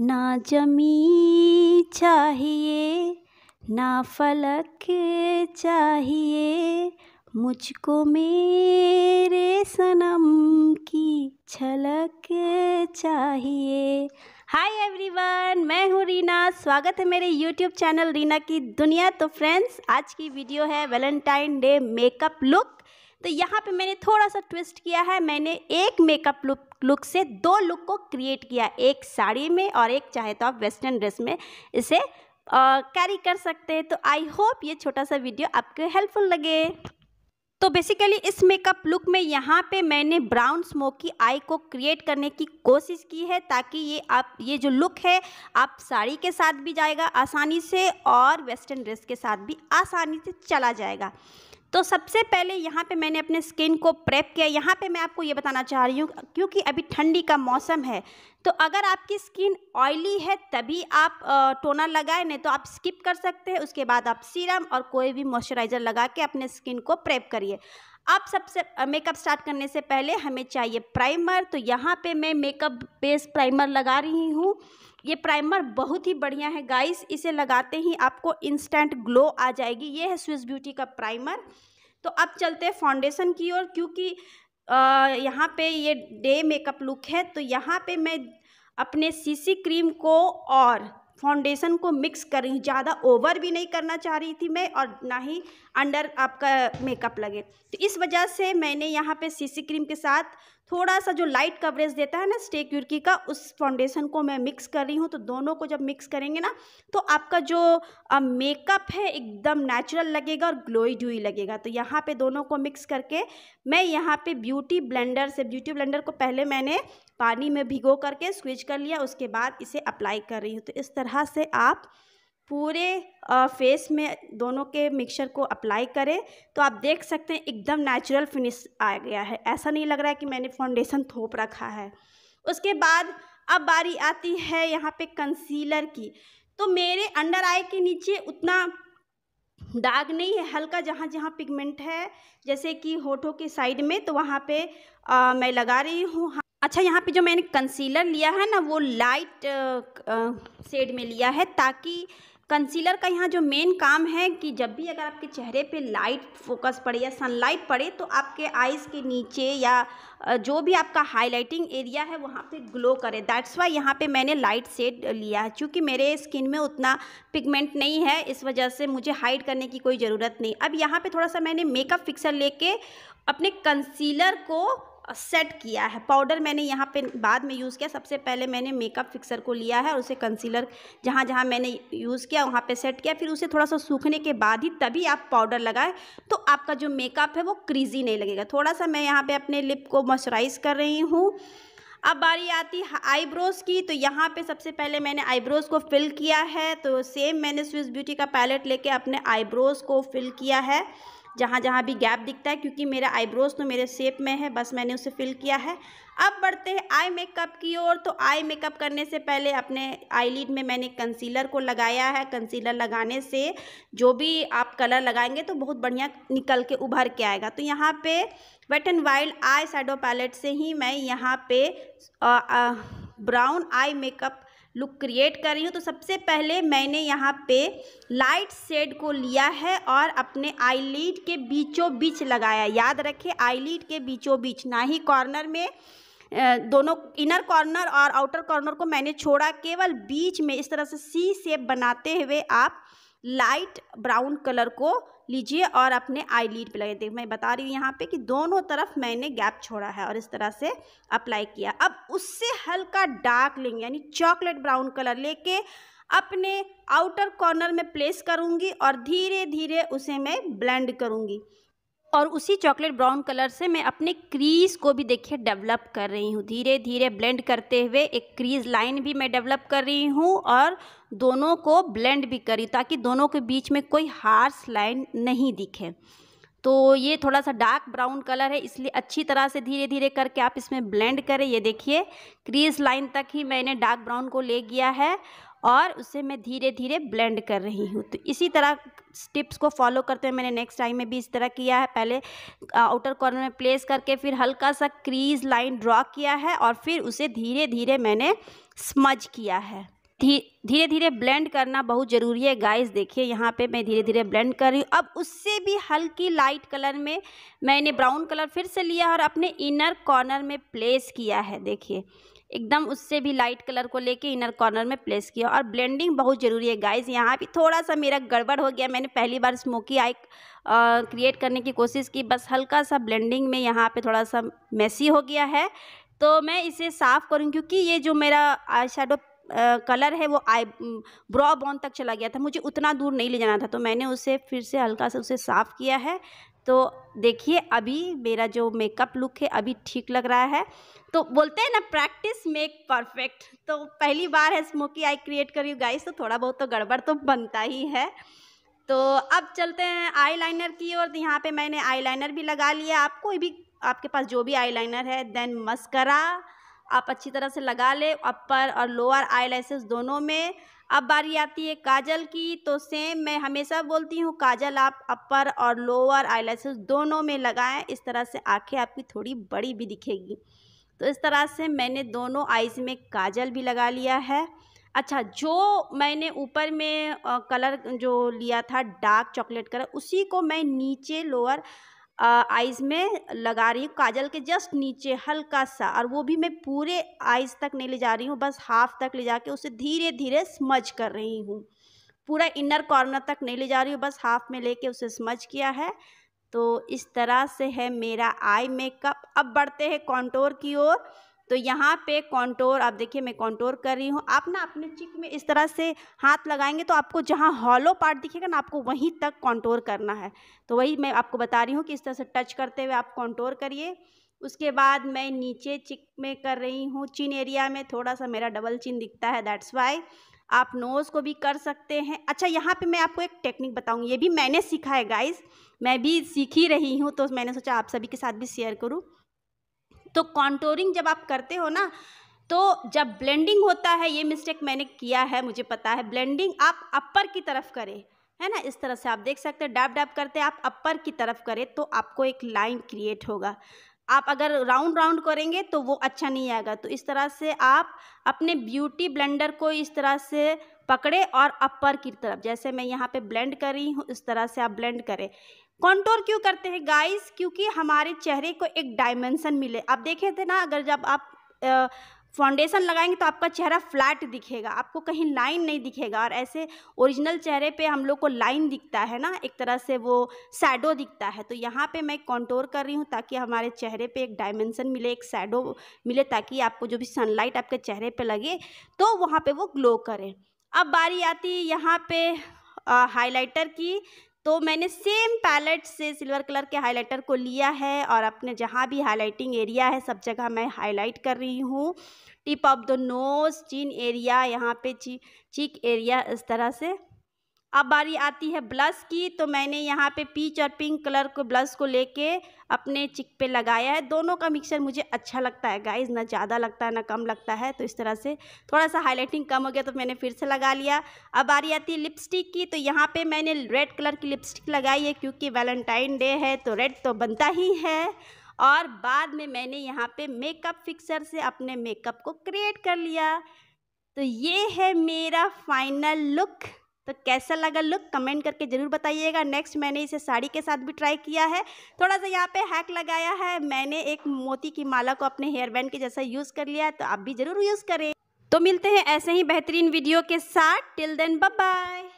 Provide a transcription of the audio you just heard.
ना जमी चाहिए ना फलक चाहिए मुझको मेरे सनम की झलक चाहिए हाय एवरीवन मैं हूँ रीना स्वागत है मेरे यूट्यूब चैनल रीना की दुनिया तो फ्रेंड्स आज की वीडियो है वैलेंटाइन डे मेकअप लुक तो यहाँ पे मैंने थोड़ा सा ट्विस्ट किया है मैंने एक मेकअप लुक लुक से दो लुक को क्रिएट किया एक साड़ी में और एक चाहे तो आप वेस्टर्न ड्रेस में इसे कैरी कर सकते हैं तो आई होप ये छोटा सा वीडियो आपको हेल्पफुल लगे तो बेसिकली इस मेकअप लुक में यहाँ पे मैंने ब्राउन स्मोकी आई को क्रिएट करने की कोशिश की है ताकि ये आप ये जो लुक है आप साड़ी के साथ भी जाएगा आसानी से और वेस्टर्न ड्रेस के साथ भी आसानी से चला जाएगा तो सबसे पहले यहाँ पे मैंने अपने स्किन को प्रेप किया यहाँ पे मैं आपको ये बताना चाह रही हूँ क्योंकि अभी ठंडी का मौसम है तो अगर आपकी स्किन ऑयली है तभी आप टोनर लगाए नहीं तो आप स्किप कर सकते हैं उसके बाद आप सीरम और कोई भी मॉइस्चराइज़र लगा के अपने स्किन को प्रेप करिए अब सबसे मेकअप स्टार्ट करने से पहले हमें चाहिए प्राइमर तो यहाँ पर मैं मेकअप बेस प्राइमर लगा रही हूँ ये प्राइमर बहुत ही बढ़िया है गाइस इसे लगाते ही आपको इंस्टेंट ग्लो आ जाएगी ये है स्विस ब्यूटी का प्राइमर तो अब चलते हैं फाउंडेशन की ओर क्योंकि यहाँ पे ये डे मेकअप लुक है तो यहाँ पे मैं अपने सीसी क्रीम को और फाउंडेशन को मिक्स कर रही हूँ ज़्यादा ओवर भी नहीं करना चाह रही थी मैं और ना ही अंडर आपका मेकअप लगे तो इस वजह से मैंने यहाँ पे सीसी क्रीम के साथ थोड़ा सा जो लाइट कवरेज देता है ना स्टेक क्यूरकी का उस फाउंडेशन को मैं मिक्स कर रही हूँ तो दोनों को जब मिक्स करेंगे ना तो आपका जो मेकअप है एकदम नेचुरल लगेगा और ग्लोई ड्यूई लगेगा तो यहाँ पे दोनों को मिक्स करके मैं यहाँ पे ब्यूटी ब्लेंडर से ब्यूटी ब्लेंडर को पहले मैंने पानी में भिगो करके स्विच कर लिया उसके बाद इसे अप्लाई कर रही हूँ तो इस तरह से आप पूरे फेस में दोनों के मिक्सचर को अप्लाई करें तो आप देख सकते हैं एकदम नेचुरल फिनिश आ गया है ऐसा नहीं लग रहा है कि मैंने फाउंडेशन थोप रखा है उसके बाद अब बारी आती है यहाँ पे कंसीलर की तो मेरे अंडर आई के नीचे उतना दाग नहीं है हल्का जहाँ जहाँ पिगमेंट है जैसे कि होठों के साइड में तो वहाँ पे आ, मैं लगा रही हूँ हाँ, अच्छा यहाँ पे जो मैंने कंसीलर लिया है ना वो लाइट शेड में लिया है ताकि कंसीलर का यहाँ जो मेन काम है कि जब भी अगर आपके चेहरे पे लाइट फोकस पड़े या सनलाइट पड़े तो आपके आइज़ के नीचे या जो भी आपका हाईलाइटिंग एरिया है वहाँ पे ग्लो करे दैट्स वाई यहाँ पे मैंने लाइट सेड लिया है क्योंकि मेरे स्किन में उतना पिगमेंट नहीं है इस वजह से मुझे हाइड करने की कोई ज़रूरत नहीं अब यहाँ पर थोड़ा सा मैंने मेकअप फिक्सर ले अपने कंसीलर को सेट किया है पाउडर मैंने यहाँ पे बाद में यूज़ किया सबसे पहले मैंने मेकअप फिक्सर को लिया है और उसे कंसीलर जहाँ जहाँ मैंने यूज़ किया वहाँ पे सेट किया फिर उसे थोड़ा सा सूखने के बाद ही तभी आप पाउडर लगाएं तो आपका जो मेकअप है वो क्रीजी नहीं लगेगा थोड़ा सा मैं यहाँ पर अपने लिप को मॉइस्चराइज़ कर रही हूँ अब बारी आती है आईब्रोज़ की तो यहाँ पे सबसे पहले मैंने आईब्रोज़ को फिल किया है तो सेम मैंने स्विस ब्यूटी का पैलेट लेके अपने आईब्रोज़ को फिल किया है जहाँ जहाँ भी गैप दिखता है क्योंकि मेरा आईब्रोज तो मेरे सेप में है बस मैंने उसे फिल किया है अब बढ़ते हैं आई मेकअप की ओर तो आई मेकअप करने से पहले अपने आई में मैंने कंसीलर को लगाया है कंसीलर लगाने से जो भी आप कलर लगाएंगे तो बहुत बढ़िया निकल के उभर के आएगा तो यहाँ पे wet and wild eye shadow palette से ही मैं यहाँ पे brown eye makeup look create कर रही हूँ तो सबसे पहले मैंने यहाँ पे लाइट शेड को लिया है और अपने आईलिड के बीचों बीच लगाया याद रखें आईलिड के बीचों बीच ना ही कॉर्नर में दोनों इनर कॉर्नर और आउटर कॉर्नर को मैंने छोड़ा केवल बीच में इस तरह से सी शेप बनाते हुए आप लाइट ब्राउन कलर को लीजिए और अपने आई लीड पर लगाइए मैं बता रही हूँ यहाँ पे कि दोनों तरफ मैंने गैप छोड़ा है और इस तरह से अप्लाई किया अब उससे हल्का डार्क लेंगे यानी चॉकलेट ब्राउन कलर लेके अपने आउटर कॉर्नर में प्लेस करूँगी और धीरे धीरे उसे मैं ब्लेंड करूँगी और उसी चॉकलेट ब्राउन कलर से मैं अपने क्रीज़ को भी देखिए डेवलप कर रही हूँ धीरे धीरे ब्लेंड करते हुए एक क्रीज़ लाइन भी मैं डेवलप कर रही हूँ और दोनों को ब्लेंड भी करी ताकि दोनों के बीच में कोई हार्स लाइन नहीं दिखे तो ये थोड़ा सा डार्क ब्राउन कलर है इसलिए अच्छी तरह से धीरे धीरे करके आप इसमें ब्लेंड करें ये देखिए क्रीज लाइन तक ही मैंने डार्क ब्राउन को ले गया है और उसे मैं धीरे धीरे ब्लेंड कर रही हूँ तो इसी तरह टिप्स को फॉलो करते हुए मैंने नेक्स्ट टाइम में भी इस तरह किया है पहले आउटर कॉर्नर में प्लेस करके फिर हल्का सा क्रीज लाइन ड्रॉ किया है और फिर उसे धीरे धीरे मैंने स्मज किया है धी धीरे धीरे ब्लेंड करना बहुत ज़रूरी है गाइस देखिए यहाँ पे मैं धीरे धीरे ब्लेंड कर रही हूँ अब उससे भी हल्की लाइट कलर में मैंने ब्राउन कलर फिर से लिया और अपने इनर कॉर्नर में प्लेस किया है देखिए एकदम उससे भी लाइट कलर को लेके इनर कॉर्नर में प्लेस किया और ब्लेंडिंग बहुत ज़रूरी है गाइस यहाँ भी थोड़ा सा मेरा गड़बड़ हो गया मैंने पहली बार स्मोकी आई क्रिएट करने की कोशिश की बस हल्का सा ब्लेंडिंग में यहाँ पे थोड़ा सा मैसी हो गया है तो मैं इसे साफ़ करूँ क्योंकि ये जो मेरा आई कलर है वो आई ब्रॉ बॉन तक चला गया था मुझे उतना दूर नहीं ले जाना था तो मैंने उसे फिर से हल्का सा उसे साफ़ किया है तो देखिए अभी मेरा जो मेकअप लुक है अभी ठीक लग रहा है तो बोलते हैं ना प्रैक्टिस मेक परफेक्ट तो पहली बार है स्मोकी आई क्रिएट करी हूँ गाइस तो थोड़ा बहुत तो गड़बड़ तो बनता ही है तो अब चलते हैं आईलाइनर की ओर यहाँ पे मैंने आईलाइनर भी लगा लिया आप कोई भी आपके पास जो भी आईलाइनर है देन मस्करा आप अच्छी तरह से लगा ले अपर और लोअर आई दोनों में अब बारी आती है काजल की तो सेम मैं हमेशा बोलती हूँ काजल आप अपर और लोअर आई दोनों में लगाएं इस तरह से आंखें आपकी थोड़ी बड़ी भी दिखेगी तो इस तरह से मैंने दोनों आईज में काजल भी लगा लिया है अच्छा जो मैंने ऊपर में कलर जो लिया था डार्क चॉकलेट कलर उसी को मैं नीचे लोअर आइज़ में लगा रही हूँ काजल के जस्ट नीचे हल्का सा और वो भी मैं पूरे आइज़ तक नहीं ले जा रही हूँ बस हाफ तक ले जाके उसे धीरे धीरे स्मज कर रही हूँ पूरा इनर कॉर्नर तक नहीं ले जा रही हूँ बस हाफ में लेके उसे स्मज किया है तो इस तरह से है मेरा आई मेकअप अब बढ़ते हैं कॉन्टोर की ओर तो यहाँ पे कॉन्टोर आप देखिए मैं कॉन्टोर कर रही हूँ आप ना अपने चिक में इस तरह से हाथ लगाएंगे तो आपको जहाँ हॉलो पार्ट दिखेगा ना आपको वहीं तक कॉन्टोर करना है तो वही मैं आपको बता रही हूँ कि इस तरह से टच करते हुए आप कॉन्टोर करिए उसके बाद मैं नीचे चिक में कर रही हूँ चिन एरिया में थोड़ा सा मेरा डबल चिन दिखता है दैट्स वाई आप नोज़ को भी कर सकते हैं अच्छा यहाँ पे मैं आपको एक टेक्निक बताऊँगी ये भी मैंने सीखा है गाइस मैं भी सीख ही रही हूँ तो मैंने सोचा आप सभी के साथ भी शेयर करूँ तो कॉन्टोरिंग जब आप करते हो ना तो जब ब्लेंडिंग होता है ये मिस्टेक मैंने किया है मुझे पता है ब्लेंडिंग आप अपर की तरफ करें है ना इस तरह से आप देख सकते हैं डैप डैप करते आप अपर की तरफ करें तो आपको एक लाइन क्रिएट होगा आप अगर राउंड राउंड करेंगे तो वो अच्छा नहीं आएगा तो इस तरह से आप अपने ब्यूटी ब्लेंडर को इस तरह से पकड़े और अपर की तरफ जैसे मैं यहाँ पे ब्लेंड कर रही हूँ इस तरह से आप ब्लेंड करें कॉन्टोर क्यों करते हैं गाइस क्योंकि हमारे चेहरे को एक डायमेंशन मिले आप देखे थे ना अगर जब आप फाउंडेशन लगाएंगे तो आपका चेहरा फ्लैट दिखेगा आपको कहीं लाइन नहीं दिखेगा और ऐसे ओरिजिनल चेहरे पे हम लोग को लाइन दिखता है ना एक तरह से वो सैडो दिखता है तो यहाँ पे मैं कॉन्टोर कर रही हूँ ताकि हमारे चेहरे पे एक डायमेंशन मिले एक सैडो मिले ताकि आपको जो भी सनलाइट आपके चेहरे पर लगे तो वहाँ पर वो ग्लो करे अब बारी आती यहाँ पे हाईलाइटर की तो मैंने सेम पैलेट से सिल्वर कलर के हाइलाइटर को लिया है और अपने जहाँ भी हाइलाइटिंग एरिया है सब जगह मैं हाईलाइट कर रही हूँ tip of the nose chin area यहाँ पे ची चीक एरिया इस तरह से अब बारी आती है ब्लश की तो मैंने यहाँ पे पीच और पिंक कलर को ब्लश को लेके अपने चिक पे लगाया है दोनों का मिक्सचर मुझे अच्छा लगता है गाइस ना ज़्यादा लगता है ना कम लगता है तो इस तरह से थोड़ा सा हाइलाइटिंग कम हो गया तो मैंने फिर से लगा लिया अब बारी आती है लिपस्टिक की तो यहाँ पे मैंने रेड कलर की लिपस्टिक लगाई है क्योंकि वैलेंटाइन डे है तो रेड तो बनता ही है और बाद में मैंने यहाँ पर मेकअप फिक्सर से अपने मेकअप को क्रिएट कर लिया तो ये है मेरा फाइनल लुक तो कैसा लगा लुक कमेंट करके ज़रूर बताइएगा नेक्स्ट मैंने इसे साड़ी के साथ भी ट्राई किया है थोड़ा सा यहाँ पे हैक लगाया है मैंने एक मोती की माला को अपने हेयर बैंड के जैसा यूज़ कर लिया है तो आप भी ज़रूर यूज़ करें तो मिलते हैं ऐसे ही बेहतरीन वीडियो के साथ टिल देन बाय